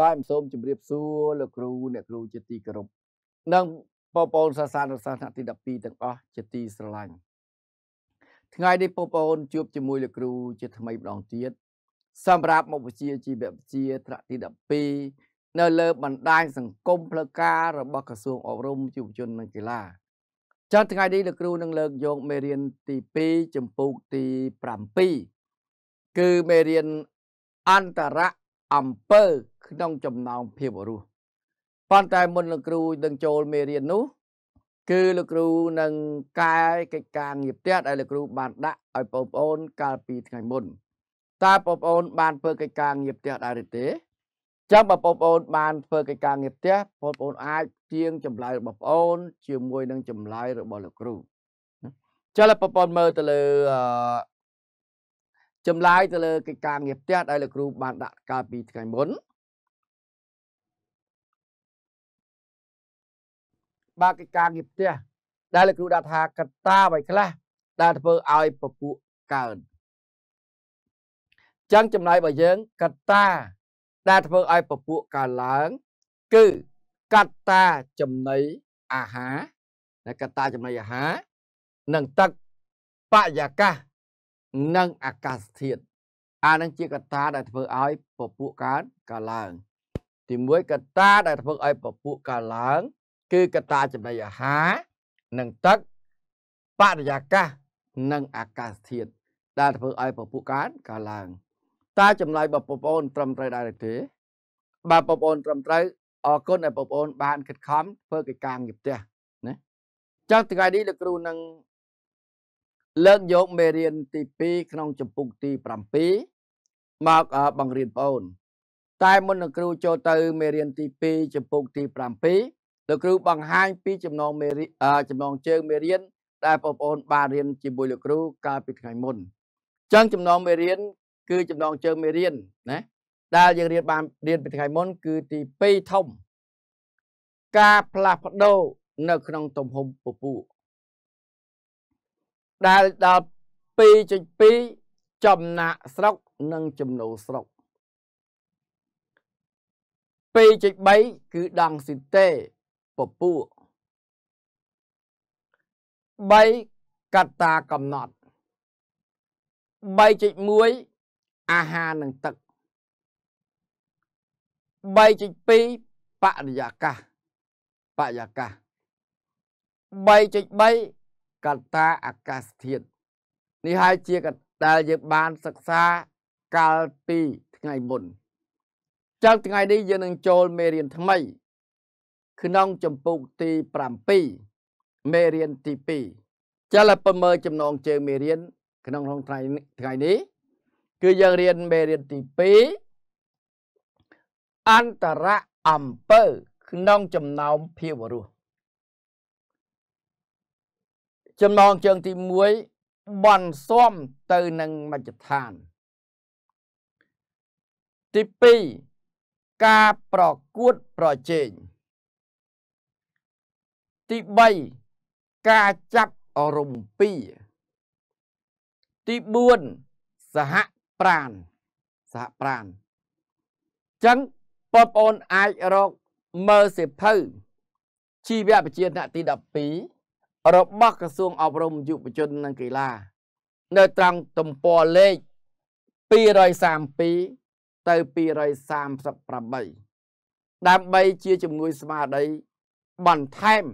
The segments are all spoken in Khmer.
បាទសូមជម្រាបសួរលោកគ្រូអ្នកគ្រូជាទីគោរពនិងបងប្អូនសាសនាសាសនាទី12ទាំងអស់ជាទីស្រឡាញ់ថ្ងៃនេះបងប្អូនជួបជាមួយលោកគ្រូជាថ្មីម្ដងទៀតសម្រាប់មុខវិជ្ជាជីវវិទ្យាត្រាក់ទី12នៅលើបណ្ដាញសង្គមផ្លូវការរបស់ក្រសួងអប់រំយុវជននិងកីឡាចុះថ្ងៃនេះលោកគ្រូនឹងលើកយកមេរៀនទី2ចំពោះទី7គឺមេរៀនអន្តរៈអំពើក្នុងចំណោមភាពរស់ប៉ុន្តែមុនលោកគ្រូនឹងចូលមេរៀននោះគឺលោកគ្រូនឹងកែកិច្ចការងារផ្ទះដែលលោកគ្រូបានដាក់ឲ្យបងប្អូនកាលពីថ្ងៃមុនតើបងប្អូនបានធ្វើកិច្ចការងារផ្ទះដែរឬទេចាំបើបងប្អូនបានធ្វើកិច្ចការងារផ្ទះបងប្អូនអាចជាងចម្លើយរបស់បងប្អូនជាមួយនឹងចម្លើយរបស់លោកគ្រូចុះឡើយបងប្អូនមើលទៅលើចម្លើយទៅលើកិច្ចការងារផ្ទះដែលលោកគ្រូបានដាក់កាលពីថ្ងៃមុនបាទកិច្ចការងារផ្ទះដែលលោកគ្រូដាក់ថាកត្តាអ្វីខ្លះដែលធ្វើឲ្យពពួកកើនចឹងចំណាយរបស់យើងកត្តា ដែលធ្វើឲ្យពពួកកើនឡើង គឺកត្តាចំណីអាហារកត្តាចំណីអាហារនិង ទឹកបរិយាកាសនិងអាកាសធាតុអានឹងជាកត្តាដែលធ្វើឲ្យពពួកកើតកើតឡើង ទីមួយកត្តាដែលធ្វើឲ្យពពួកកើតឡើង គឺកត្តាចំណីអាហារនិងទឹកបរិយាកាសនិងអាកាសធាតុដែលធ្វើឲ្យពពួកកើតកើតឡើងតើចម្លើយរបស់បងប្អូនត្រឹមត្រូវដែរទេបើបងប្អូនត្រឹមត្រូវអរគុណដែលបងប្អូនបានខិតខំធ្វើកិច្ចការងារផ្ទះណាចឹងថ្ងៃនេះលោកគ្រូនឹងលើកយកមេរៀនទី2ក្នុងចំពុកទី7មកបង្រៀនបងអូន តែមុននឹងគ្រូចូលទៅមេរៀនទី2ចំពុកទី7លោកគ្រូបង្ហាញពីចំណងមេរៀនចំណងជើងមេរៀនដែលបងប្អូនបានរៀនជាមួយលោកគ្រូកាលពីថ្ងៃមុនអញ្ចឹងចំណងមេរៀនគឺចំណងជើងមេរៀនណាដែលយើងរៀនបានរៀនពីថ្ងៃមុន គឺទី2ធំ ការផ្លាស់ប្ដូរនៅក្នុងទំហំពពូកដែលដល់2.2ចំណាក់ស្រុក និង ចំណូលស្រុក2.3គឺដងស៊ីតេពពួក3កតាកំណត់3.1អាហារនិងទឹក3.2បរិយាកាសបរិយាកាស3.3កត្តាអាកាសធាតុនេះហើយជាកដែលយើងបានសិក្សាកាលពីថ្ងៃមុនចឹងថ្ងៃនេះយើងនឹងចូលមេរៀនថ្មី ក្នុងចម្ពោះទី7មេរៀនទី2ចាំលើមើលចំណងជើងមេរៀនក្នុងក្នុងថ្ងៃថ្ងៃនេះ គឺយើងរៀនមេរៀនទី2អន្តរអំពើ ក្នុងចំណោមភាវរស់ចំណងជើងទី1បន់សុំទៅនឹងមជ្ឈដ្ឋានទី2ការប្រកួតប្រជែងទី3ការចាប់រំពីទី4សហប្រានសហប្រានចឹងបងប្អូនអាចរកមើលសិភៅជីវៈវិទ្យាថ្នាក់ទី12របស់ក្រសួងអប់រំយុវជននិងកីឡានៅត្រង់ទំព័រលេខ232ទៅ238ដើម្បីជាជំនួយស្មារតីបន្ថែម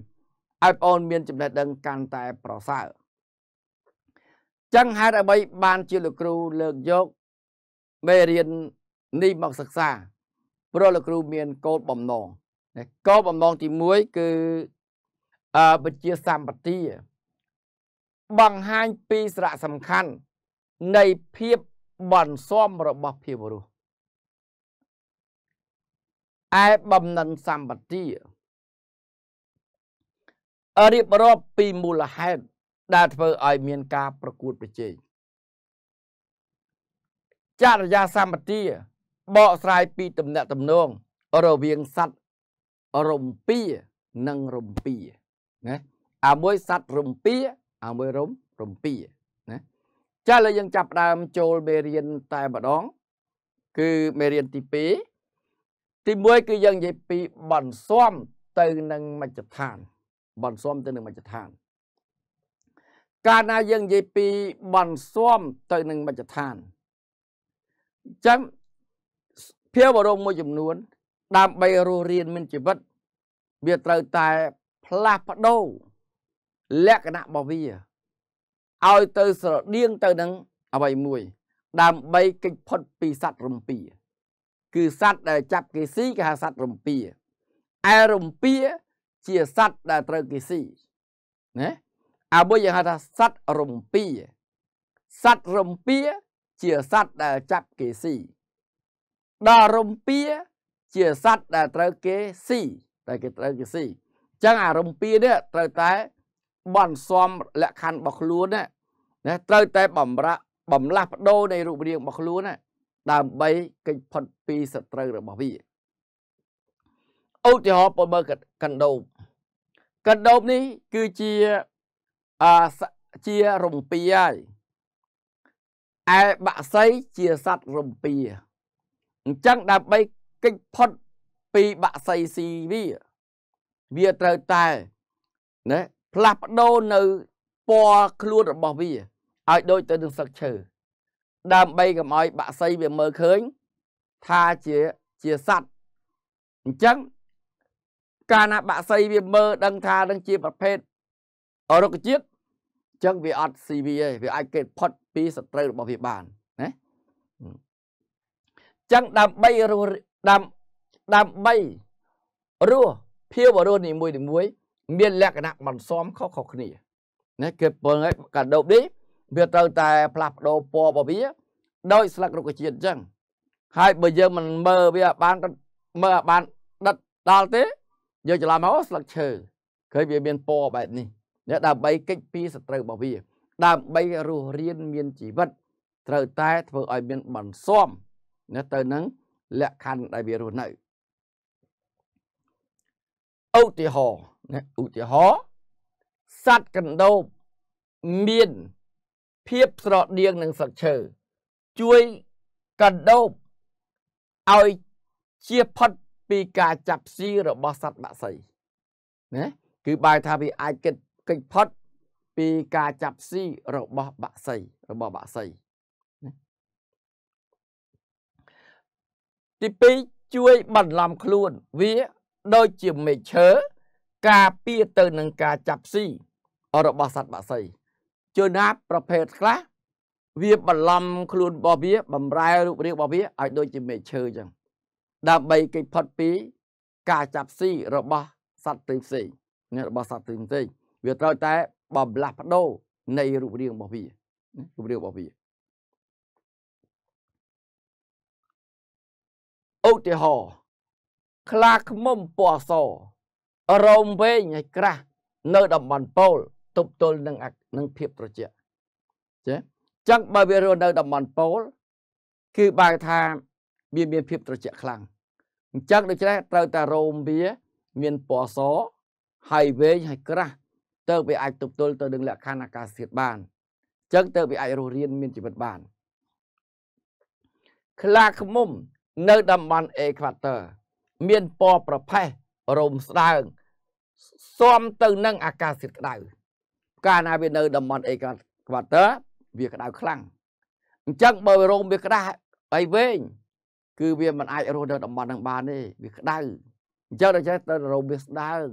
ឲ្យបងអូនមានចំណេះដឹងកាន់តែប្រសើរចឹងហេតុអ្វីបានជាលោកគ្រូលើកយកមេរៀននេះមកសិក្សាព្រោះលោកគ្រូមានគោលបំណងគោលបំណងទី1គឺវិជាសម្បទាបង្ហាញពីសារៈសំខាន់នៃភាពបន្សំរបស់ភាវរស់ឯបំណិនសម្បទារៀបរាប់ពីមូលហេតុដែលធ្វើឲ្យមានការ ប្រកួតប្រជែងចរិយាសម្បទាបកស្រាយពីទំនាក់ទំនងរវាងសัตว์រំពីនិងរំពីណាអាមួយសัตว์រំពាអាមួយរំរំពាណាចាឥឡូវយើងចាប់ដើមចូលមេរៀនតែម្ដង គឺមេរៀនទី2ទី1គឺយើងនិយាយពីបន្សុំទៅនឹងមជ្ឈដ្ឋាន បន្សុំទៅនឹងមជ្ឈដ្ឋាន កាលណាយើងនិយាយពីបន្សុំទៅនឹងមជ្ឈដ្ឋានចាំភាវរមមួយចំនួនដើម្បីរស់រៀនមានជីវិត វាត្រូវតែផ្លាស់ប្ដូរលក្ខណៈរបស់វាឲ្យទៅស្រដៀងទៅនឹងអ្វីមួយ ដើម្បីគេចផុតពីសัตว์រំពាគឺសัตว์ដែលចាប់គេស៊ីគេហៅសัตว์រំពាឯរំពាជាសัตว์ដែលត្រូវគេស៊ីណាអាមួយយើងហៅថាសัตว์រំពាសัตว์រំពាជាសัตว์ដែលចាប់គេស៊ីដល់រំពាជាសัตว์ដែលត្រូវគេស៊ីតែគេត្រូវគេស៊ីចឹងអារំពីនេះត្រូវតែបន់សំលក្ខខណ្ឌរបស់ខ្លួនណាត្រូវតែបំរៈបំលាស់បដូរនៃរូបរាងរបស់ខ្លួនណាដើម្បីកិច្ចផុតពីសត្រូវរបស់វាឧទាហរណ៍ពលមើលកណ្ដូបកណ្ដូបនេះគឺជាអជារំពីហើយឯបាក់សីជាសัตว์រំពីអញ្ចឹងដើម្បីកិច្ចផុតពីបាក់សីស៊ីវាវាត្រូវតែណាផ្លាស់ប្ដូរនៅពណ៌ខ្លួនរបស់វាឲ្យដូចទៅ នឹងសឹកឈើដើម្បីកុំឲ្យបាក់សីវាមើលឃើញថាជាជាសัตว์អញ្ចឹង កាលណាបាក់សីវាមើលដឹងថានឹងជា ប្រភេទរុក្ខជាតិអញ្ចឹងវាអត់ស៊ីវាទេវាអាចគេផុត ពីសត្រូវរបស់វាបានណាអញ្ចឹងដើម្បីរស់ដើម្បីរស់ភាពរស់នីមួយនីមួយ មានលក្ខណៈបន្សំខុសៗគ្នាណាគេពឹងឲ្យកាដូបនេះវាត្រូវតែផ្លាស់ប្ដូរពណ៌របស់វា ដោយ ស្លឹករុក្ខជាតិអញ្ចឹងហើយបើយើងមិនមើលវាបានមើលបានដិតដល់ទេ យើងច្រឡំមកស្លឹកឈើឃើញវាមានពណ៌បែបនេះដើម្បីកិច្ចពីសត្រូវរបស់វា ដើម្បីរស់រៀនមានជីវិតត្រូវតែ ធ្វើឲ្យមានបន្សំណាទៅនឹង លក្ខខណ្ឌដែលវារស់នៅឧទាហរណ៍ណាឧទាហរណ៍សត្វកណ្ដូប មាន ភាពស្រដៀងនឹងសត្វឈើជួយកណ្ដូបឲ្យជៀសផុតពីការចាប់ស៊ីរបស់សត្វបក្សីណាគឺបាយថាវាអាចកិច្ចកិច្ចផុត ពីការចាប់ស៊ី របស់បក្សីរបស់បក្សីទី2ជួយបន្លំខ្លួនវាដូចជាមេឈើការពារទៅនឹងការចាប់ស៊ីរបស់សត្វបក្សីជួនណាប្រភេទខ្លះវាបន្លំខ្លួនរបស់វាបំរែរូបរាងរបស់វាឲ្យដូចជាមេឈើចឹងដើម្បីគេចផុតពីការចាប់ស៊ីរបស់សត្វផ្សេងផ្សេងរបស់សត្វផ្សេងផ្សេងវាត្រូវ តែបំលាស់បដូរនៃរូបរាងរបស់វារូបរាងរបស់វាឧទាហរណ៍ខ្លាឃ្មុំពណ៌សរោមវែងហើយក្រាស់នៅតំបន់ប៉ូលទប់ទល់នឹងនឹងភាពត្រជាក់ចេះចឹងបើវារស់នៅតំបន់ប៉ូលគឺបើថាវាមានភាពត្រជាក់ខ្លាំងអញ្ចឹងដូច្នេះត្រូវតែរោមវាមានពណ៌សហើយវែងហើយក្រាស់ទៅវាអាចទប់ទល់ទៅនឹងលក្ខខណ្ឌអាកាសធាតុបានអញ្ចឹងទៅវាអាចរស់រានមានជីវិតបានខ្លាឃ្មុំ នៅតំបន់អេក្វាទ័រមានពណ៌ប្រផេះរោមស្ដើងស៊ំទៅនឹងអាកាសធាតុក្តៅកាលណាវានៅតំបន់អេក្វាទ័រវាក្តៅខ្លាំងអញ្ចឹងបើរោមវាក្តាស់ហើយវិញគឺវាមិនអាចរស់នៅតំបន់ហ្នឹងបានទេវាក្តៅអញ្ចឹងដូចទៅរោមវាស្ដើង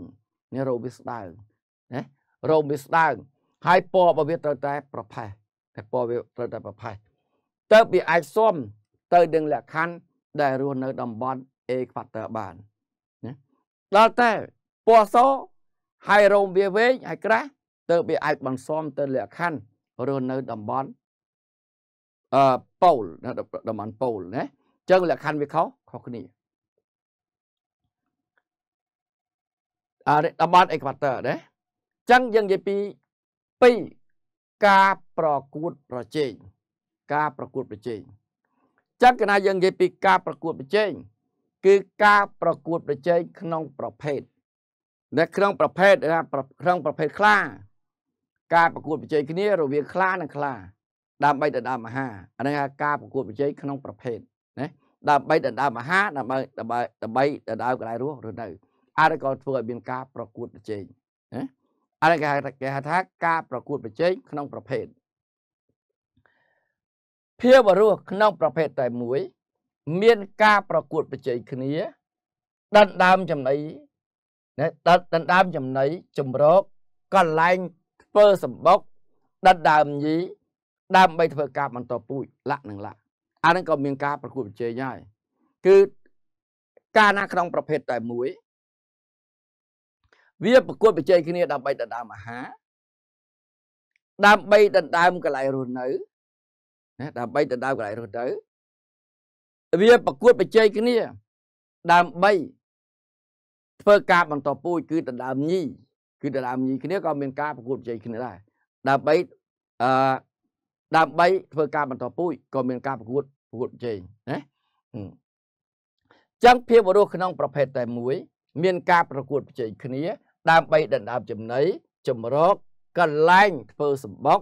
នេះរោមវាស្ដើងណារោមវាស្ដើងហើយពណ៌របស់វាត្រូវតែប្រផេះតែពណ៌វាត្រូវតែប្រផេះតើវាអាចស៊ំទៅនឹងលក្ខខណ្ឌដែលរស់នៅតំបន់អេក្វាទ័របានណាដល់តែពណ៌សហើយរោមវាវែងហើយក្រាស់ទើបវាអាចបន្សំទៅលក្ខខណ្ឌរស់នៅតំបន់អឺប៉ូលតំបន់ប៉ូលណាអញ្ចឹងលក្ខខណ្ឌវាខុសខុសគ្នាអរិតំបន់អេក្វាទ័រណាអញ្ចឹងយើងនិយាយពី2ការប្រកួតប្រជែងការប្រកួតប្រជែងអញ្ចឹងកាលណាយើងនិយាយពីការប្រកួតប្រជែងគឺការប្រកួតប្រជែងក្នុងប្រភេទនៅក្នុងប្រភេទណាក្នុងប្រភេទខ្លា ការប្រកួតប្រជែងគ្នារវាងខ្លានិងខ្លា ដើម្បីដណ្ដើមអាហារអានេះហៅការប្រកួត ប្រជែងក្នុង ប្រភេទណាដើម្បីដណ្ដើមអាហារដើម្បីដើម្បីដើម្បីដណ្ដើមកន្លែងរស់ឬនៅអាចក៏ធ្វើឲ្យមានការប្រកួតប្រជែងណាអាចគេហៅគេហៅថាការប្រកួតប្រជែងក្នុងប្រភេទភាពរស់ក្នុងប្រភេទតែមួយមានការប្រកួតប្រជែងគ្នាដិតដើមចំណៃណាដិតដិតដើមចំណៃចម្រោកកន្លែងធ្វើសម្បុកដិតដើមញីដើម្បីធ្វើការបន្តពូជលក្ខនឹងលក្ខអានឹងក៏មាន ការប្រកួតប្រជែងហើយគឺការណាក្នុងប្រភេទតែមួយ វាប្រកួតប្រជែងគ្នា ដើម្បីដណ្ដើមអាហារដើម្បីដណ្ដើមកន្លែងរស់នៅណាដើម្បីដណ្ដើមកន្លែងរស់នៅវាប្រកួតប្រជែងគ្នា ដើម្បីធ្វើការបន្តពូជគឺដណ្ដើមញីគឺដណ្ដើមញីគ្នាក៏មាន ការប្រកួតប្រជែងគ្នាដែរដើម្បីអឺដើម្បីធ្វើការបន្តពូជក៏មានការប្រកួតប្រកួតប្រជែងណាចឹងភាពរស់ក្នុងប្រភេទតែមួយ មានការប្រកួតប្រជែងគ្នា ដើម្បីដណ្ដើមចំណីចម្រោកកន្លែងធ្វើសម្បុក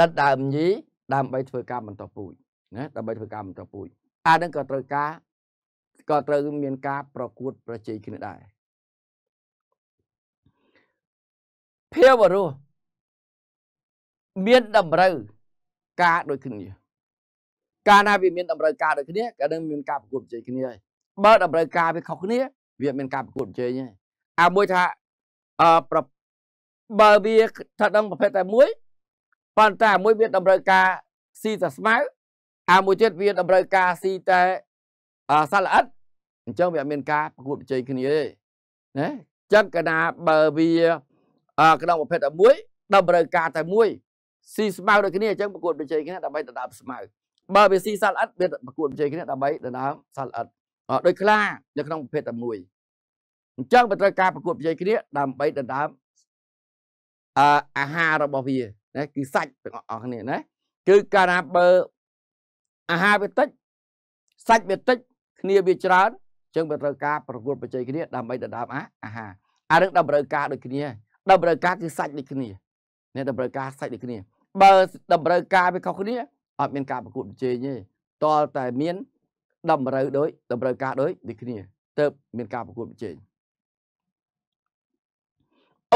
ដណ្ដើមញីដើម្បីធ្វើការបន្តពូជណាដើម្បីធ្វើការបន្តពូជអានឹងក៏ត្រូវការក៏ត្រូវមាន ការ ប្រកួត ប្រជែងគ្នាដែរភាពរស់មាន តម្រូវការដូចគ្នាកាលណាវាមានតម្រូវការដូចគ្នាក៏នឹងមានការប្រកួតប្រជែងគ្នាហើយបើតម្រូវការវាខុសគ្នាវាមានការប្រកួតប្រជែងហើយអាមួយថាអឺបើវាថាដឹងប្រភេទតែមួយប៉ុន្តែមួយវាតម្រូវការស៊ីតែស្មៅអាមួយទៀតវាតម្រូវការស៊ីតែសត្វល្អិតអញ្ចឹងវាអត់មានការប្រកួតប្រជែងគ្នាទេណាចឹងកណាបើវាក្នុងប្រភេទមួយតម្រូវការតែមួយស៊ីស្មៅដូចគ្នាអញ្ចឹងប្រកួតប្រជែងគ្នាដើម្បីដណ្ដើមស្មៅបើវាស៊ីសត្វល្អិតវាប្រកួតប្រជែងគ្នាដើម្បីដណ្ដើមសត្វល្អិតដោយខ្លានៅក្នុងប្រភេទតែមួយអញ្ចឹងវាត្រូវការប្រកួតប្រជែងគ្នាដើម្បីដណ្ដើមអាហាររបស់វាណាគឺសាច់ទាំងអស់គ្នាណាគឺកាលណាបើអាហារវាតិចសាច់វាតិចគ្នាវាច្រើនចឹងវាត្រូវការប្រកួតប្រជែងគ្នាដើម្បីដណ្ដើមអាហារអារឿងតម្រូវការដូចគ្នាតម្រូវការគឺសាច់ដូចគ្នាអ្នកតម្រូវការសាច់ដូចគ្នាបើតម្រូវការវាខុសគ្នាអត់មានការប្រកួតប្រជែងទេតលតែមានតម្រូវដូចតម្រូវការដូចដូចគ្នាទៅមានការប្រកួតប្រជែង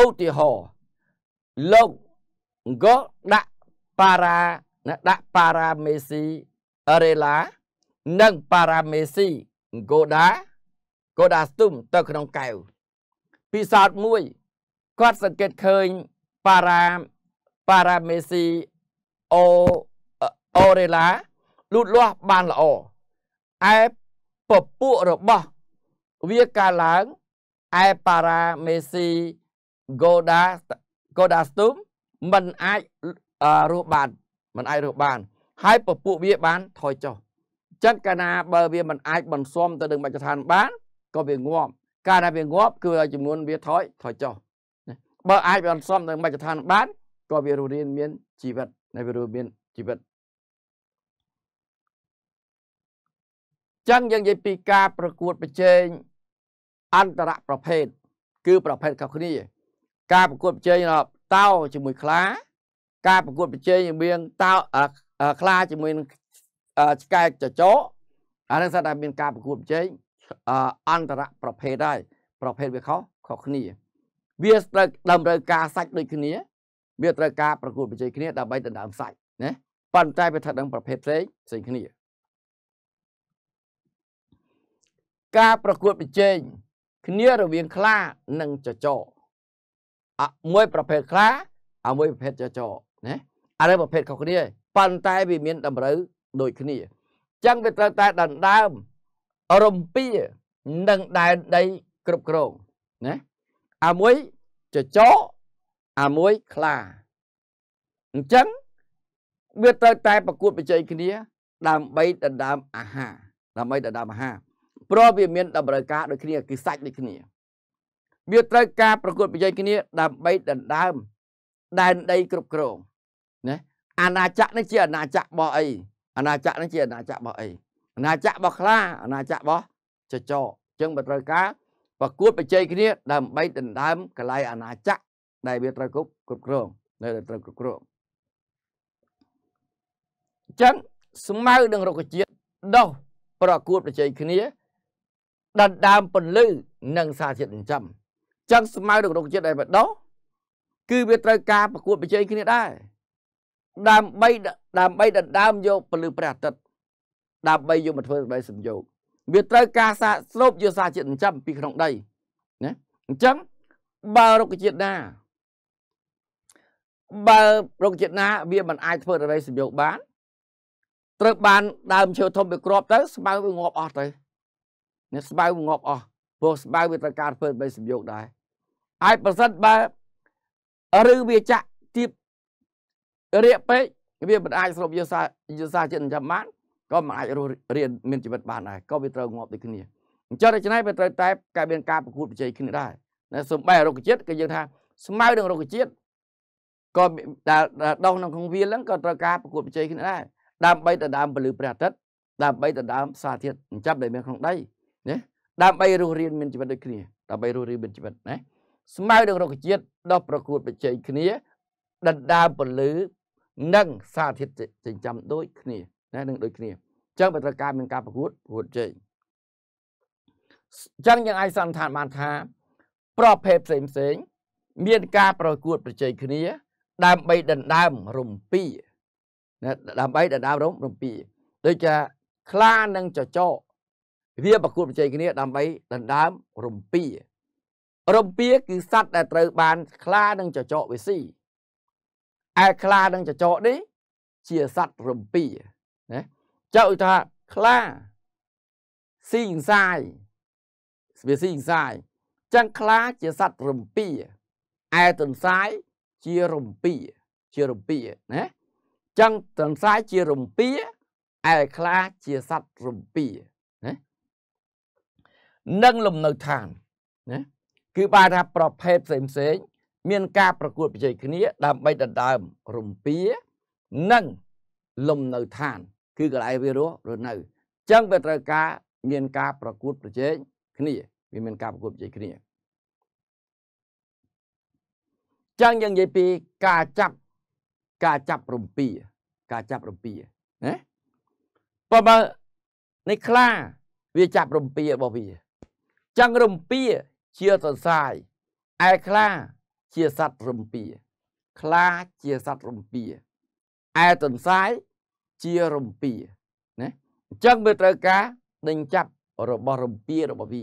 ឧទាហរណ៍លោកអង្គដាក់ប៉ារ៉ាដាក់ប៉ារ៉ាមេស៊ីរេឡានិងប៉ារ៉ាមេស៊ីហ្គោដាហ្គោដាស្ទុំទៅក្នុងកែវពិសោធន៍មួយគាត់សង្កេតឃើញប៉ារ៉ាប៉ារ៉ាមេស៊ីអូអូរេឡាលូតលាស់បានល្អឯពពួករបស់វាកាលឡើងឯប៉ារ៉ាមេស៊ីហ្គោដាហ្គោដាស្ទុំមិនអាចរស់បានមិនអាចរស់បានហើយពពួកវាបានថយចុះចិត្តកាលណាបើវាមិនអាចបន្សំទៅនឹងបច្ចឋានបានក៏វាងាប់កាលណាវាងាប់គឺចំនួនវាថយថយចុះបើអាចបន្សំទៅនឹងបច្ចឋានបាន ក៏វារស់រានមានជីវិតនៅវារស់មានជីវិតចឹងយើងនិយាយពីការប្រកួតប្រជែងអន្តរប្រភេទគឺ ប្រភេទខុសគ្នា ការប្រកួតប្រជែងតោជាមួយខ្លា ការប្រកួតប្រជែងរវាងតោខ្លា ជាមួយនឹងឆ្កែចចោអានឹងស្ថាបមាន ការប្រកួតប្រជែងអន្តរប្រភេទដែរប្រភេទវាខុសខុសគ្នាវាត្រូវតម្រូវការសាច់ដូចគ្នាវាត្រូវការប្រកួតប្រជែងគ្នាដើម្បីដណ្ដើមសាច់ណាប៉ុន្តែវាថាដឹងប្រភេទផ្សេងផ្សេងគ្នាការប្រកួតប្រជែងគ្នារវាងខ្លានិងចចោមួយ ប្រភេទខ្លា អាមួយប្រភេទចចោណាអានេះប្រភេទខុសគ្នាប៉ុន្តែវាមានតម្រូវដូចគ្នាអញ្ចឹងវាត្រូវតែដណ្ដើមរំពានិងដែនដីគ្រប់គ្រងណាអាមួយចចកអាមួយខ្លាអញ្ចឹងវាត្រូវតែប្រកួតប្រជែងគ្នាដើម្បីដណ្ដើមអាហារដើម្បីដណ្ដើមអាហារព្រោះវាមានតម្រូវការដូចគ្នាគឺសាច់ដូចគ្នាវាត្រូវការប្រកួតប្រជែងគ្នា ដើម្បីដណ្ដើមដែនដីគ្រប់គ្រងអាណាចក្រនេះជាអាណាចក្ររបស់អីអាណាចក្រនេះជាអាណាចក្ររបស់អីអាណាចក្ររបស់ខ្លាអាណាចក្ររបស់ចចកអញ្ចឹងបើត្រូវការប្រកួតប្រជែងគ្នា ដើម្បីដណ្ដើមកលៃអាណាចក្រដែលវាត្រូវគ្រប់គ្រប់គ្រង នៅត្រូវគ្រប់គ្រងអញ្ចឹងស្មៅនិងរុក្ខជាតិដោះ ប្រកួតប្រជែងគ្នាដណ្ដើមពន្លឺនិងសារជាតិចិញ្ចឹមអញ្ចឹងស្មៅនិងរុក្ខជាតិដែលបដោះគឺវាត្រូវការប្រកួតប្រជែងគ្នាដែរដើម្បីដើម្បីដណ្ដើមយកពលិព្រះអាទិត្យដើម្បីយកមកធ្វើសម្ដីសំយោគវាត្រូវការសាកស្រូបយកសារជាតិចិញ្ចឹមពីក្នុងដីណាអញ្ចឹងបើរុក្ខជាតិណាបើរុក្ខជាតិណា វាមិនអាចធ្វើរដីសំយោគបាន ត្រូវបានដើមឈើធំវាគ្របទៅ ស្បៅវាងាប់អស់ទៅនេះស្បៅវាងាប់អស់ព្រោះស្បៅវាត្រូវការធ្វើរដីសំយោគដែរហើយប្រសិនបើឬវាចាក់ទៀបរាកពេកវាមិនអាចស្រូបយកសារយកសារចិត្តចាំបានក៏មិនអាចរស់រៀនមានជីវិតបានដែរក៏វាត្រូវងាប់ដូចគ្នាអញ្ចឹងដូច្នេះវាត្រូវតែកែមានការប្រកួតប្រជែងគ្នាដែរណាសំបែរុក្ខជាតិគឺយើងថា ស្មៅនឹងរុក្ខជាតិក៏ដែលដុះនៅក្នុងវាលហ្នឹងក៏ត្រូវការប្រកួតប្រជែងគ្នាដែរដើម្បីដណ្ដើមពលឺព្រះអាទិត្យដើម្បីដណ្ដើមសារធាតុចិញ្ចឹមដែលមានក្នុងដីណាដើម្បីរស់រៀនមានជីវិតដូចគ្នា ដើម្បីរស់រៀនមានជីវិតណាស្មៅនឹងរុក្ខជាតិដុះប្រកួតប្រជែងគ្នាដណ្ដើមពលឺនិងសារធាតុចិញ្ចឹមដូចគ្នាណានឹងដូចគ្នាអញ្ចឹងបើត្រូវការមានការប្រកួតប្រកួតជែងអញ្ចឹងយើងអាចសន្និដ្ឋានបានថា ប្រភេទផ្សេងផ្សេងមានការប្រកួតប្រជែងគ្នាដើម្បីដណ្ដើមរំពីណាដើម្បីដណ្ដើមរំរំពីដូចជាខ្លានិងចចកវាប្រកួតប្រជែងគ្នាដើម្បីដណ្ដើមរំពី រំពីគឺសัตว์ដែលត្រូវ បានខ្លានិងចចកវាស៊ីឯខ្លានិងចចកនេះ ជាសត្វរំពីណាចៅថាខ្លាស៊ីងសាយវាស៊ីងសាយចឹងខ្លាជាសត្វរំពីឯទន្សាយជារំពីជារំពីណាចឹងទន្សាយជារំពីឯខ្លាជាសត្វរំពីណានិងលំនៅឋានណាគឺបានថាប្រភេទផ្សេងផ្សេងមានការប្រកួតប្រជែងគ្នាដើម្បីដណ្ដើមរំពា និងលំនៅឋាន គឺកន្លែងវារស់រនៅអញ្ចឹងវាត្រូវការមានការប្រកួតប្រជែងគ្នាវាមាន ការប្រកួតប្រជែងគ្នាចឹងយើងនិយាយពីការចាប់ការចាប់រំពាការចាប់រំពាណាបើបើនៃខ្លា វាចាប់រំពារបស់វាចឹងរំពាជាសរសៃឯខ្លាជាសត្វរំពាខ្លាជាសត្វរំពាឯទន្សាយជារំពាណាអញ្ចឹងវាត្រូវការដេញចាប់របស់រំពារបស់វា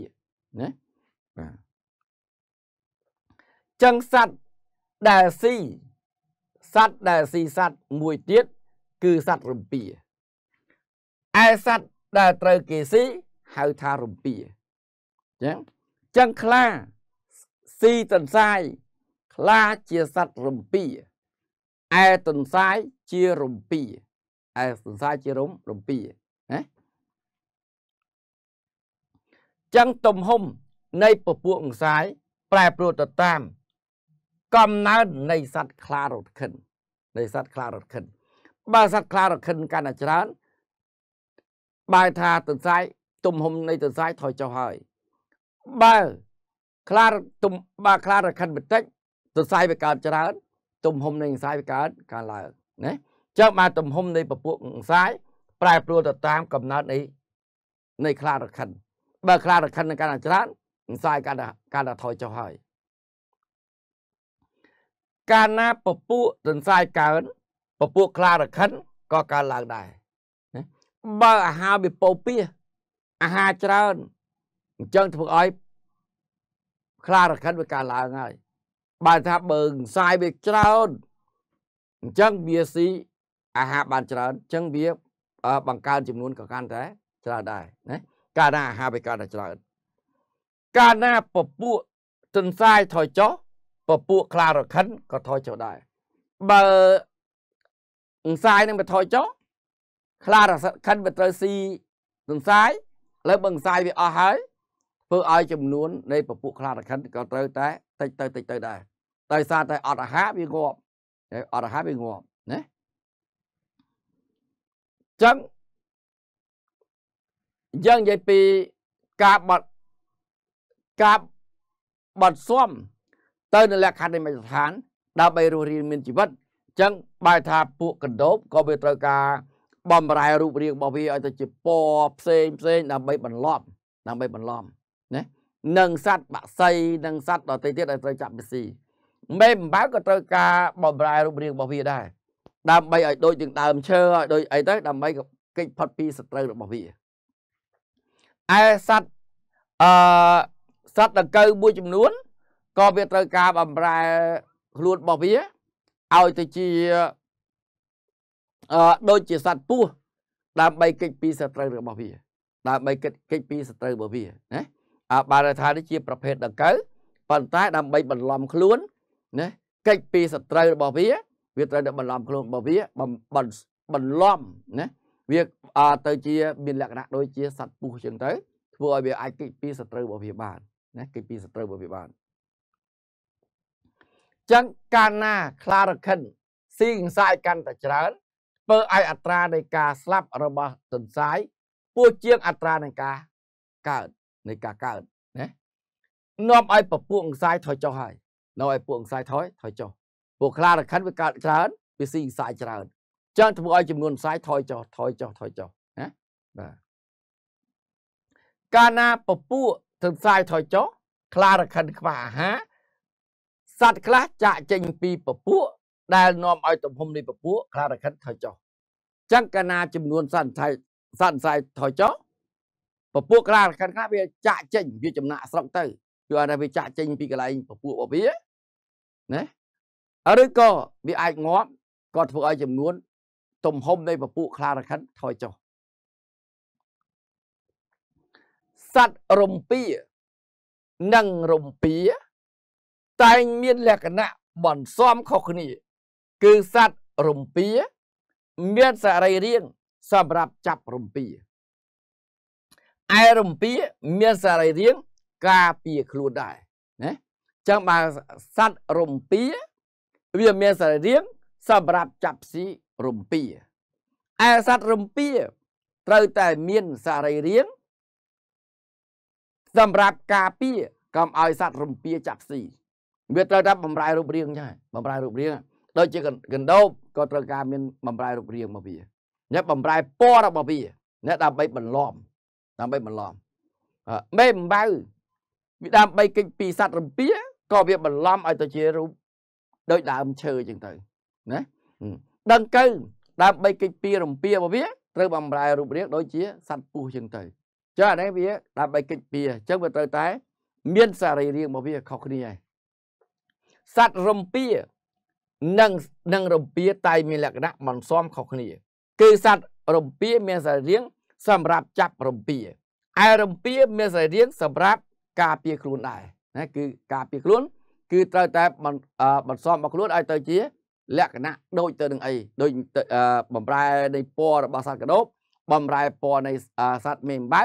ណាបាទចឹងសัตว์ដែលស៊ីសัตว์ដែលស៊ីសัตว์មួយទៀតគឺសัตว์រំពាឯសัตว์ដែលត្រូវគេស៊ីហៅថារំពាចឹងចឹងខ្លាស៊ីតន្សាយខ្លាជាសត្វរំពីឯទន្សាយជារំពីឯទន្សាយជារំរំពីណាចឹងទំហំនៃពពួកអង្សាយប្រែប្រួលទៅតាម កំណើននៃសត្វខ្លារត់ខិន នៃសត្វខ្លារត់ខិនបើសត្វខ្លារត់ខិន កាន់តែច្រើន បើថាទន្សាយទំហំនៃទន្សាយថយចុះហើយ បើខ្លារទំបើខ្លារត់ខិនបន្តិចសរសៃវាកើតច្រើនទំហំនៃអង្សាយវាកើតកើនឡើងណាចឹងបានទំហំនៃពពួកអង្សាយប្រែប្រួលទៅតាមកំណត់នៃនៃខ្លារខិនបើខ្លារខិនកាន់តែច្រើនអង្សាយកាន់តែកាន់តែថយចុះហើយកាលណាពពួកទន្សាយកើនពពួកខ្លារខិនក៏កើនឡើងដែរណាបើអាហារវាពោពៀអាហារច្រើនអញ្ចឹងធ្វើឲ្យខ្លារខិនវាកើនឡើងហើយបើថាបើខ្សែវាច្រើនអញ្ចឹងវាស៊ីអាហារបានច្រើនអញ្ចឹងវាបង្កើនចំនួនក៏កាន់តែ ច្រើនដែរណាកាលណាអាហារវាកាន់តែច្រើនកាលណាពពួកទន្សាយថយចុះពពួកខ្លារខិនក៏ថយចុះដែរបើអង្សាយនឹងវាថយចុះខ្លារខិនវាត្រូវស៊ីទន្សាយឥឡូវបើអង្សាយវាអស់ហើយធ្វើឲ្យចំនួននៃពពួកខ្លារខិនក៏ត្រូវតែតិចទៅតិចទៅដែរដោយសារតែអត់អាហារវាងាប់អត់អាហារវាងាប់ណាចឹងយើងនិយាយពីការបាត់ការបាត់សុំទៅ នៅលក្ខខណ្ឌនៃមជ្ឈដ្ឋាន ដើម្បីរស់រានមានជីវិតចឹងបើថាពួកកណ្ដូបក៏វាត្រូវការបំរែរូបរាងរបស់វាឲ្យទៅជាពណ៌ផ្សេងផ្សេងដើម្បីបន្លប់ដើម្បីបន្លំណានឹងសัตว์បាក់សីនិងសัตว์ដទៃទៀតដែលត្រូវចាប់ពីស៊ីមេបំបើក៏ត្រូវការបំប្រែរូបរាងរបស់វាដែរដើម្បីឲ្យដូចនឹងដើមឈើឲ្យដូចអីទៅ ដើម្បីគេចផុតពីសត្រូវរបស់វាឯសត្វអឺសត្វដង្កូវមួយចំនួនក៏វាត្រូវការបំប្រែ ខ្លួនរបស់វាឲ្យទៅជាអឺដូចជាសត្វពស់ដើម្បីគេចពីសត្រូវរបស់វាដើម្បីគេចគេចពីសត្រូវរបស់វាណាបានថានេះជា ប្រភេទដង្កូវប៉ុន្តែដើម្បីបន្លំខ្លួនណាកិច្ចពីសត្រូវរបស់វា វាត្រូវតែបន្លំខ្លួនរបស់វាបន្លំណាវាទៅជាមានលក្ខណៈដូចជាសត្វពស់ចឹងទៅ ធ្វើឲ្យវាអាចកិច្ចពីសត្រូវរបស់វាបានណាកិច្ចពីសត្រូវរបស់វាបានចឹងកាលណា Clarkin ស៊ីងសាយកាន់តែច្រើនធ្វើឲ្យអត្រានៃការស្លាប់របស់សន្សាយពោះជាងអត្រានៃការកើតនៃការកើតណានាំឲ្យពពួកអង្សាយថយចុះហើយនៅឲ្យពួកអង្សាយថយថយចុះពួកខ្លារខិនវាកើតច្រើនវាស៊ីអង្សាយច្រើនចឹងធ្វើឲ្យចំនួនផ្សាយថយចុះថយចុះថយចុះណាបាទកាលណាពពួកទៅផ្សាយថយចុះខ្លារខិនខ្វះអាហារសត្វខ្លះចាក់ចេញ ពី ពពួកដែលនាំឲ្យទំហំនៃពពួកខ្លារខិនថយចុះចឹងកាលណាចំនួនសត្វថៃសត្វផ្សាយថយចុះពពួកខ្លារខិនខ្លះវាចាក់ចេញ វាចំណាក់ស្រុកទៅគឺអត់ថាវាចាក់ចេញពីកន្លែងពពួករបស់វាណាឬក៏វាអាចងាប់ក៏ធ្វើឲ្យចំនួន ទំហំនៃពពួកខ្លារខិនថយចុះសត្វរំពានិងរំពាតែងមានលក្ខណៈបន្សំខុសគ្នា គឺសត្វរំពាមានសរីរាង្គសម្រាប់ចាប់រំពាឯរំពាមានសរីរាង្គការពារខ្លួនដែរណាចឹងបើសัตว์រំពា វាមានសរីរាង្គសម្រាប់ចាប់ស៊ីរំពាឯសัตว์រំពាត្រូវតែមានសរីរាង្គសម្រាប់ការពារកុំឲ្យសัตว์រំពា ចាប់ស៊ីវាត្រូវតែបំរែរូបរាងចាបំរែរូបរាងដូចជាកណ្ដូបក៏ត្រូវការមានបំរែរូបរាងមកវាញ៉ែបំរែពណ៌របស់វាណែដើម្បីបន្លំដើម្បីបន្លំមេម្បៅវាដើមបីកិច្ចពីសัตว์រំពាក៏វាបន្លំឲ្យទៅជារូបដូចដើមឈើចឹងទៅណាដង្កូវដើមបីកិច្ចពីរំពារបស់វា ត្រូវបំរែរូបរាងដូចជាសัตว์ពស់ចឹងទៅចឹងអានេះវា ដើមបីកិច្ចពីអញ្ចឹងវាត្រូវតែ មានសារីរាង្គរបស់វាខុសគ្នាហើយសัตว์រំពានិងនិងរំពាតែមានលក្ខណៈមិនសមខុសគ្នា គឺសัตว์រំពាមានសារីរាង្គសម្រាប់ចាប់រំពាឯរំពាមានសារីរាង្គសម្រាប់ការពារខ្លួនដែរណាគឺការពារខ្លួនគឺត្រូវតែបន្សំរបស់ខ្លួនឲ្យទៅជា លក្ខណៈដូចទៅនឹងអីដូចបំប្រែនៃពណ៌របស់សត្វកដោបបំប្រែពណ៌នៃសត្វមេបៅ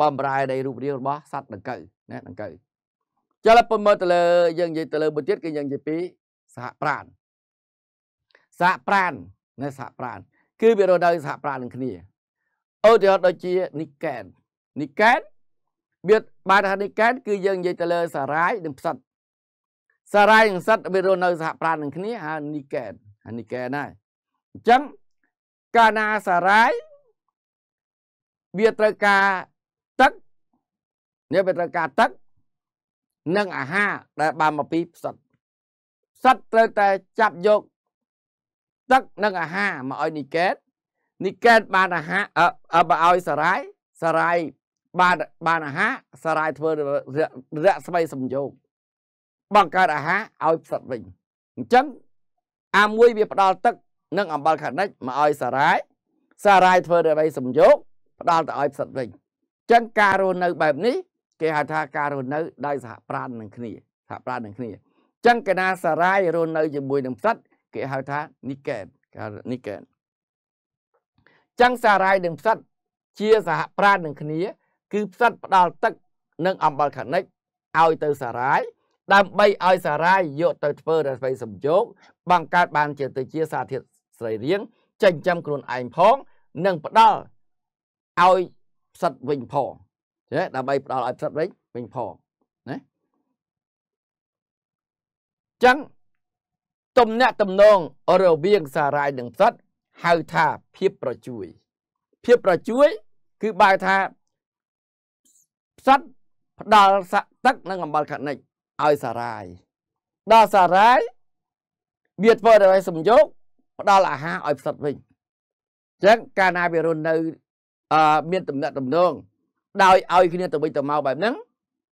បំប្រែនៃរូបរាងរបស់សត្វដង្កូវណាដង្កូវចលពមើលទៅលើយើងនិយាយទៅលើមួយទៀតគឺយើងនិយាយពីសហប្រាណសហប្រាណនៅសហប្រាណគឺវារស់នៅសហប្រាណនឹងគ្នាអូទាហរណ៍ដូចជានីកែននីកែនរបៀបបានហនិកែតគឺយើងនិយាយទៅលើសារាយនិងផ្សិតសារាយនិងផ្សិតវារស់នៅសហប្រាណនឹងគ្នាហៅនិកែតហនិកែតហើយអញ្ចឹងកាលណាសារាយវាត្រូវការទឹកនេះវាត្រូវការទឹកនិងអាហារដែលបានមកពីផ្សិតផ្សិតត្រូវតែចាប់យកទឹកនិងអាហារមកឲ្យនិកែតនិកែតបានអាហារឲ្យសារាយសារាយបានបានអាហារសារាយធ្វើរយៈស្វ័យសំយោគបង្កើតអាហារឲ្យផ្សិតវិញអញ្ចឹង អាមួយវាផ្ដល់ទឹក និងអំបិលខានិចមកឲ្យសារាយសារាយធ្វើរយៈសំយោគផ្ដល់ទៅឲ្យផ្សិតវិញអញ្ចឹងការរស់នៅបែបនេះគេហៅថាការរស់នៅដោយសហប្រាណនឹងគ្នាសហប្រាណនឹងគ្នាអញ្ចឹងកណាសារាយរស់នៅជាមួយនឹងផ្សិតគេហៅថានីកេតនីកេតអញ្ចឹងសារាយនិងផ្សិតជាសហប្រាណនឹងគ្នាគឺផ្សិតផ្ដល់ទឹកនិងអំបិលខានិចឲ្យទៅសារាយដើម្បីឲ្យសារាយយក ទៅ ធ្វើរស្មីសម្យោគបង្កើតបានជាទៅជាសារធាតុស្រីរាងចិញ្ចឹមខ្លួនឯងផងនិងផ្ដល់ឲ្យផ្សិតវិញផងណាដើម្បីផ្ដល់ឲ្យផ្សិតវិញវិញផងណាចឹងទំនាក់ទំនងរវាងសារាយនិងផ្សិតហៅថាភាពប្រជួយភាពប្រជួយ គឺបើថាសត្វផ្ដល់សាក់ទឹកនិងអំបិលកានិចឲ្យសារាយដល់សារាយ វាធ្វើដើម្បីសំយោគផ្ដល់អាហារឲ្យផ្សិតវិញអញ្ចឹងកាលណាវារស់នៅ មានតំណែងតំណងដោយឲ្យគ្នាទៅវិញទៅមកបែបហ្នឹង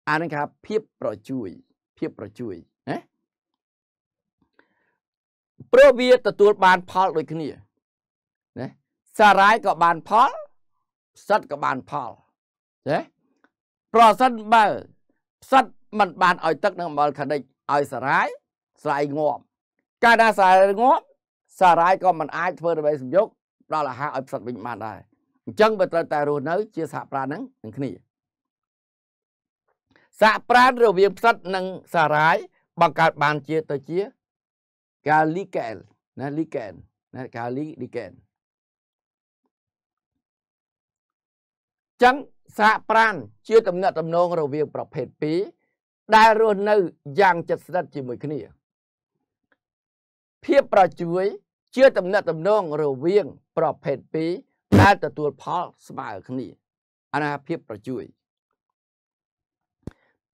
អានឹងគេថាភាពប្រជួយ ភាពប្រជួយណាព្រោះវាទទួលបានផលដូចគ្នាណាសារាយក៏បានផលផ្សិតក៏បានផលណាប្រសិនបើ ផ្សិតมันបានឲ្យ ទឹកនឹងអំបិលខនិចឲ្យសារាយ ស្រាយងាប់កាលណាសារាយងាប់សារាយក៏មិនអាចធ្វើដើម្បីសម្យុកដល់អាហារឲ្យផ្សិតវិញបានដែរអញ្ចឹងវាត្រូវតែរស់នៅ ជាសហប្រាណហ្នឹងនឹងគ្នាសហប្រាណរវាងផ្សិតនិងសារាយ បង្កើតបានជាទៅជា កាលីកែលណាលីកែនណាកាលីលីកែនចឹងសហប្រានជាតំណែងតំណងរវាងប្រភេទ2ដែលរស់នៅយ៉ាងជិតស្និទ្ធជាមួយគ្នាភាពប្រជួយជាតំណែងតំណងរវាងប្រភេទ2ដែលទទួលផលស្មើគ្នាអនាភាពប្រជួយ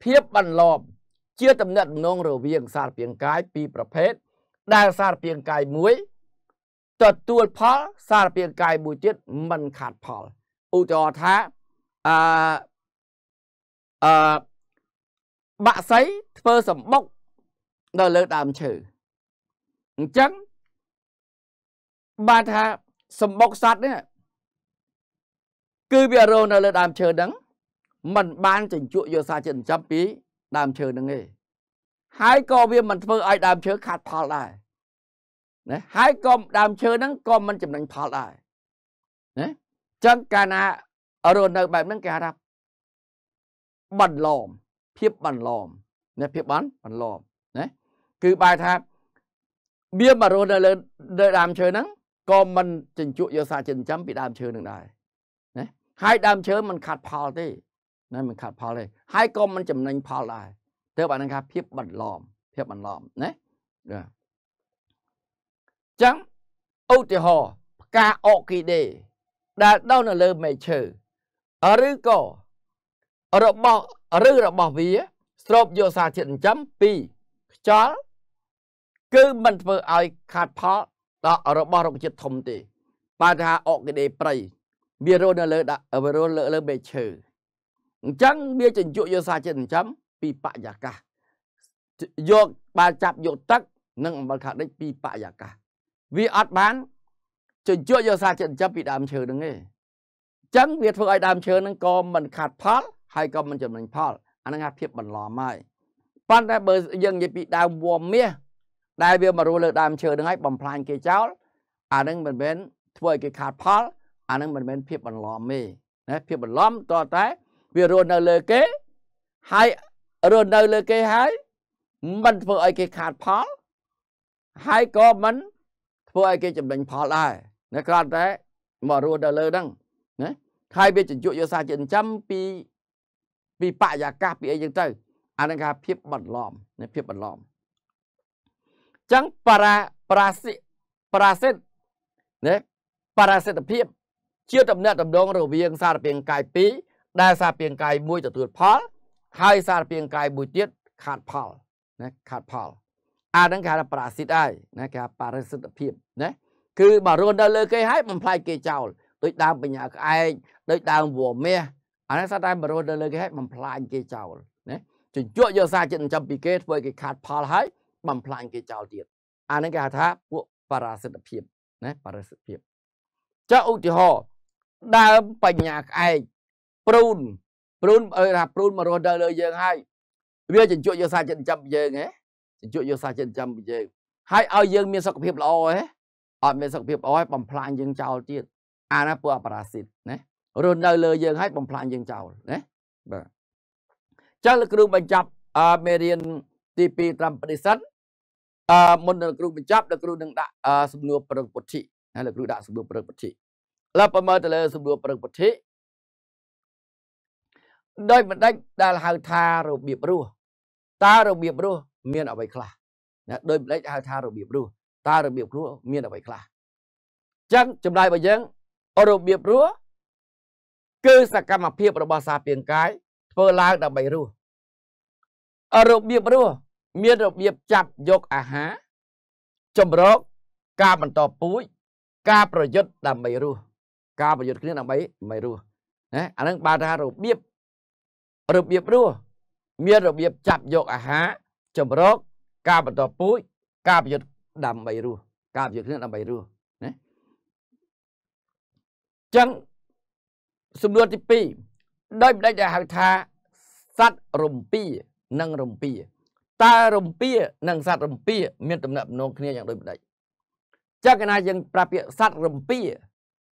ភាពបន្លប់ជាតំណែងតំណងរវាងសារពាង្គកាយពីរប្រភេទដែលសារពាង្គកាយមួយទទួលផលសារពាង្គកាយមួយទៀតមិនខាតផលឧទាហរណ៍ថាអឺអឺបាក់សៃធ្វើសម្បុកនៅលើ ដើមឈើអញ្ចឹងបានថាសម្បុកសัตว์នេះគឺវារស់នៅលើដើមឈើហ្នឹងมันបានចញ្ជក់យកសារជាតិចិញ្ចឹមពីដើមឈើហ្នឹងឯងហើយក៏វាមិនធ្វើឲ្យដើមឈើខាត់ផលដែរណាហើយក៏ដើមឈើហ្នឹងក៏មិនចំណេញផលដែរណាចឹងកាលណារស់នៅបែបហ្នឹងគេហៅថាបន្លំភាពបន្លំណាភាពបន្បន្លំណាគឺបែរថាបៀមមករស់នៅលើលើដើមឈើហ្នឹងក៏មិនចិញ្ចក់យកសារចិញ្ចឹមពីដើមឈើនឹងដែរណាហើយដើមឈើมันខាត់ផលទេណាมันខាត់ផលទេហើយក៏มันចំណេញផលដែរទើបអានឹងថាភាពបន្លំភាពបន្លំណាណាចឹងឧទាហរណ៍ផ្កាអូគីដេដែលដុះនៅលើមែកឈើឬក៏របស់ឬរបស់វា ស្រូបយកសារធាតុចិញ្ចឹមពីខ្យល់គឺមិនធ្វើឲ្យខាតផលដល់របស់រុក្ខជាតិធំទេបើថាអកេដេប្រៃវារស់នៅលើវារស់លើលើមេឈើអញ្ចឹងវាចិញ្ចក់យកសារជាតិចិញ្ចឹមពីបរិយាកាសយកបាល់ចាប់យកទឹក និងអំបិលខាដិចពីបរិយាកាសវាអត់បានចិញ្ចក់យកសារជាតិចិញ្ចឹមពីដើមឈើហ្នឹងទេចឹងវាធ្វើឲ្យដើមឈើនឹងក៏មិនខាត់ផលហើយក៏មិនចំណេញផល អាហ្នឹងអាភាពបន្លំហើយប៉ុន្តែបើ យើងនិយាយពីដើមវល្លិមាសដែលវាមករស់លើដើមឈើហ្នឹងហើយបំផ្លាញគេចោលអាហ្នឹងមិនមែនធ្វើឲ្យគេខាត់ផលអាហ្នឹងមិនមែនភាពបន្លំទេណាភាពបន្លំតតែ វារស់នៅលើគេហើយរស់នៅលើគេហើយមិន ធ្វើឲ្យគេខាត់ផលហើយក៏មិនធ្វើឲ្យគេចំណេញផលដែរណាគ្រាន់តែមករស់នៅលើហ្នឹងណាហើយវាជំជក់យកសារចិញ្ចឹមពីពីបរិយាកាសពីអីចឹងទៅអានឹងគេភាពបន្លំនៃភាពបន្លំចឹងបរាប្រាសិប្រាសិទ្ធណាបរាសិទ្ធភាពជាតំណាក់តំដងរវាង សារពាង្គកាយ2ដែលសារពាង្គកាយ1ទទួលផល ហើយសារពាង្គកាយមួយទៀតខាត់ផលណាខាត់ផល អានឹងគេហៅថាប្រាសិទ្ធហើយណាគេហៅបរិសិទ្ធភាពណាគឺបើរស់នៅលើ គេហើយបំផ្លាញគេចោលដូចដើមបញ្ញាក្អែកដូចដើមវល្លិមាសអានេះសត្វតែបរោះទៅលើគេហើយបំផ្លាញគេចោលណាជញ្ជក់យកសារចិត្តចិញ្ចឹមពីគេធ្វើគេខាត់ផលហើយបំផ្លាញគេចោលទៀតអានេះគេហៅថា ពួកបរាសិទ្ធភាពណាបរាសិទ្ធភាពចាឧទាហរណ៍ដើមបញ្ញាក្អែកព្រូនព្រូនអើថាព្រូនមករស់នៅលើ យើងហើយវាចិញ្ចក់យកសារចិញ្ចឹមយើងហ៎ចិញ្ចក់យកសារចិញ្ចឹមយើងហើយឲ្យយើង មានសុខភាពល្អហ៎អត់មានសុខភាពល្អហើយបំផ្លាញយើងចោលទៀតអាណាពួកអបរាសិតណារស់នៅលើយើងហើយបំផ្លាញយើងចោលណាបាទចាស់លោកគ្រូបញ្ចប់មេរៀនទី2ត្រឹមបដិសិទ្ធអឺមុនលោកគ្រូបញ្ចប់លោកគ្រូនឹងដាក់សំណួរប្រឹងពុទ្ធិណាលោកគ្រូដាក់សំណួរប្រឹងពុទ្ធិឡប់មើលទៅលើសំណួរប្រឹងពុទ្ធិដោយបណ្ដិតដែលហៅថារបៀបរស់តើរបៀបរស់មាន អ្វីខ្លះណាដោយបណ្ដិតហៅថារបៀបរស់តើរបៀបរស់មានអ្វីខ្លះអញ្ចឹងចម្លើយរបស់យើងរបៀបរស់គឺសកម្មភាពរបស់សារពាង្គកាយធ្វើឡើងដើម្បីរស់របៀបរស់មានរបៀបចាប់យកអាហារចម្រោក ការបន្តពូជការប្រយុទ្ធដើម្បីរស់ការប្រយុទ្ធគ្នាដើម្បីដើម្បីរស់ណាអានឹងបើថារបៀបរបៀបរស់មានរបៀបចាប់យកអាហារចម្រោកការបន្តពូជការប្រយុទ្ធដើម្បីរស់ការប្រយុទ្ធគ្នាដើម្បីរស់ចឹងសំណួរទី2ដោយបដិដែលហៅថាសัตว์រំពីនិងរំពីតើរំពីនិងសัตว์រំពីមានតំណែងងគ្នាយ៉ាងដូចបដិចឹងកាលណាយើងប្រាប់ពាក្យសัตว์រំពី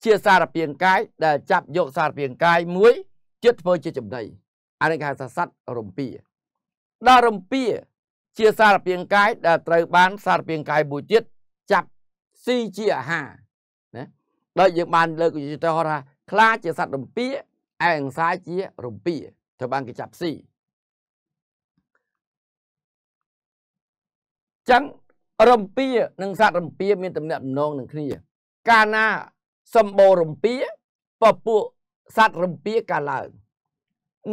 ជាសារពាង្គកាយដែលចាប់យកសារពាង្គកាយមួយទៀតធ្វើជាចំណីអានេះគេហៅថាសัตว์រំពីដល់រំពីជាសារពាង្គកាយដែលត្រូវបានសារពាង្គកាយមួយទៀតចាប់ស៊ីជាអាហារដោយយើងបាន លើកឧទាហរណ៍ថាខ្លាជាសត្វរំពាឯអង្សាជារំពាត្រូវបានគេចាប់ស៊ីចឹងរំពានិងសត្វរំពាមានតំណែងតំណងនឹងគ្នា កាលណាសម្បូររំពាពពួកសត្វរំពាកាលឡើង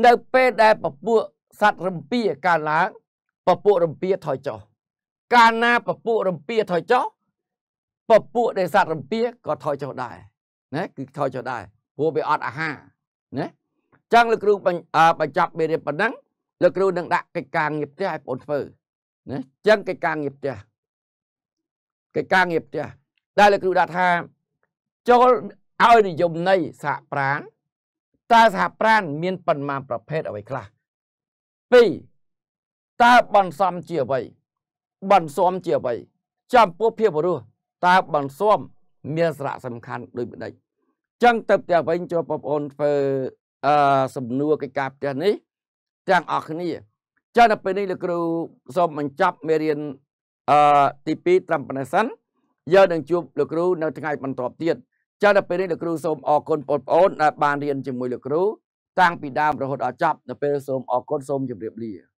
នៅពេលដែលពពួកសត្វរំពាកាលឡើងពពួក រំពាថយចុះ កាលណាពពួករំពាថយចុះពពួកដែលសត្វរំពាក៏ថយចុះដែរណាគឺថយចុះដែរព្រោះវាអត់អាហារណាចឹងលោកគ្រូបញ្ចប់មេរៀនប៉ុណ្ណឹងលោកគ្រូ នឹងដាក់កិច្ចការងារផ្ទះឲ្យបងធ្វើណាចឹងកិច្ចការងារផ្ទះកិច្ចការងារផ្ទះដែលលោកគ្រូដាក់ថាចូលឲ្យនិយមន័យសហប្រាណតើសហប្រាណមានប៉ុន្មានប្រភេទអ្វីខ្លះ2តើបន្សំជាអ្វីបន្សំជាអ្វីចំពោះភាពរស់តើបន្សុំមានសារៈសំខាន់ដូចម្ដេចចឹងទៅផ្ទះវិញចូលបងប្អូនធ្វើអឺសំណួរកិច្ចការផ្ទះនេះទាំងអស់គ្នាចឹងដល់ពេលនេះលោកគ្រូសូមបញ្ចប់មេរៀនអឺទី2ត្រឹមប៉ុណ្ណេះសិនយើងនឹងជួបលោកគ្រូនៅថ្ងៃបន្ទាប់ទៀតចឹងដល់ពេលនេះលោកគ្រូសូមអរគុណបងប្អូនដែលបានរៀនជាមួយលោកគ្រូតាំងពីដើមរហូតដល់ចប់ដល់ពេលសូមអរគុណសូមជម្រាបលា